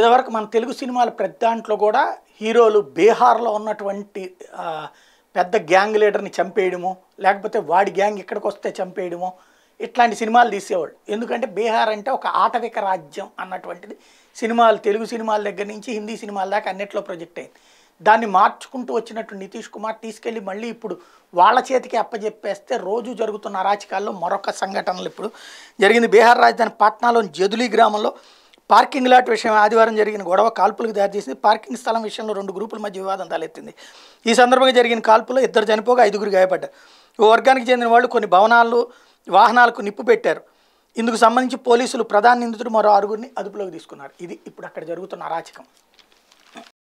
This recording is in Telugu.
ఇదివరకు మన తెలుగు సినిమాలు ప్రతి దాంట్లో కూడా హీరోలు బీహార్లో ఉన్నటువంటి పెద్ద గ్యాంగ్ లీడర్ని చంపేయడము లేకపోతే వాడి గ్యాంగ్ ఇక్కడికి వస్తే చంపేయడము ఇట్లాంటి సినిమాలు తీసేవాడు ఎందుకంటే బీహార్ అంటే ఒక ఆటవిక రాజ్యం అన్నటువంటిది సినిమాలు తెలుగు సినిమాల దగ్గర నుంచి హిందీ సినిమాల దాకా అన్నిట్లో ప్రొజెక్ట్ అయింది దాన్ని మార్చుకుంటూ వచ్చినట్టు నితీష్ కుమార్ తీసుకెళ్ళి మళ్ళీ ఇప్పుడు వాళ్ళ చేతికి అప్పజెప్పేస్తే రోజు జరుగుతున్న అరాచకాల్లో మరొక సంఘటనలు ఇప్పుడు జరిగింది బీహార్ రాజధాని పాట్నాలోని జదులీ గ్రామంలో పార్కింగ్ లాట్ విషయం ఆదివారం జరిగిన గొడవ కాల్పులకు దారితీసింది పార్కింగ్ స్థలం విషయంలో రెండు గ్రూపుల మధ్య వివాదం తలెత్తింది ఈ సందర్భంగా జరిగిన కాల్పులో ఇద్దరు చనిపోగా ఐదుగురు గాయపడ్డారు ఓ వర్గానికి చెందిన వాళ్ళు కొన్ని భవనాలు వాహనాలకు నిప్పు పెట్టారు ఇందుకు సంబంధించి పోలీసులు ప్రధాన నిందితుడు మరో ఆరుగురిని అదుపులోకి తీసుకున్నారు ఇది ఇప్పుడు అక్కడ జరుగుతున్న అరాచకం